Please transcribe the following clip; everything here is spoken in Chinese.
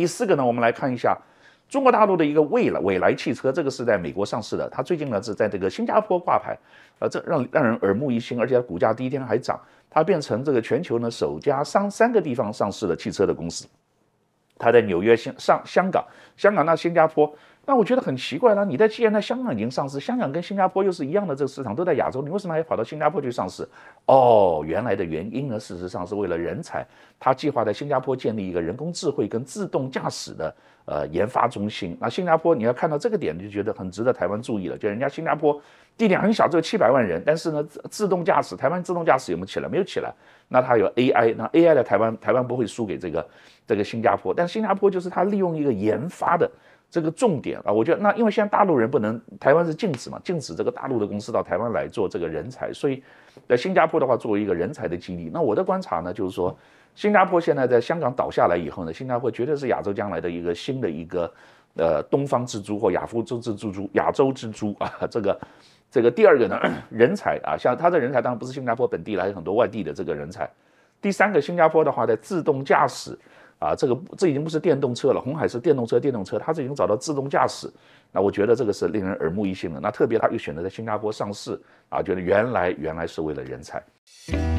第四个呢，我们来看一下中国大陆的一个未来未来汽车，这个是在美国上市的，它最近呢是在这个新加坡挂牌，呃，这让让人耳目一新，而且股价第一天还涨，它变成这个全球呢首家三三个地方上市的汽车的公司，它在纽约、新上香港、香港到新加坡。那我觉得很奇怪，呢，你在既然在香港已经上市，香港跟新加坡又是一样的这个市场都在亚洲，你为什么还跑到新加坡去上市？哦，原来的原因呢，事实上是为了人才，他计划在新加坡建立一个人工智慧跟自动驾驶的呃研发中心。那新加坡你要看到这个点，你就觉得很值得台湾注意了，就人家新加坡地点很小，只有七百万人，但是呢，自动驾驶，台湾自动驾驶有没有起来？没有起来。那他有 AI，那 AI 的台湾，台湾不会输给这个这个新加坡，但新加坡就是他利用一个研发的。这个重点啊，我觉得那因为现在大陆人不能，台湾是禁止嘛，禁止这个大陆的公司到台湾来做这个人才，所以在新加坡的话，作为一个人才的基地。那我的观察呢，就是说，新加坡现在在香港倒下来以后呢，新加坡绝对是亚洲将来的一个新的一个呃东方之珠或亚夫之之珠，亚洲之珠啊，这个这个第二个呢 人才啊，像他的人才当然不是新加坡本地来，很多外地的这个人才。第三个，新加坡的话在自动驾驶。啊，这个这已经不是电动车了，红海是电动车，电动车，它是已经找到自动驾驶，那我觉得这个是令人耳目一新的，那特别他又选择在新加坡上市，啊，觉得原来原来是为了人才。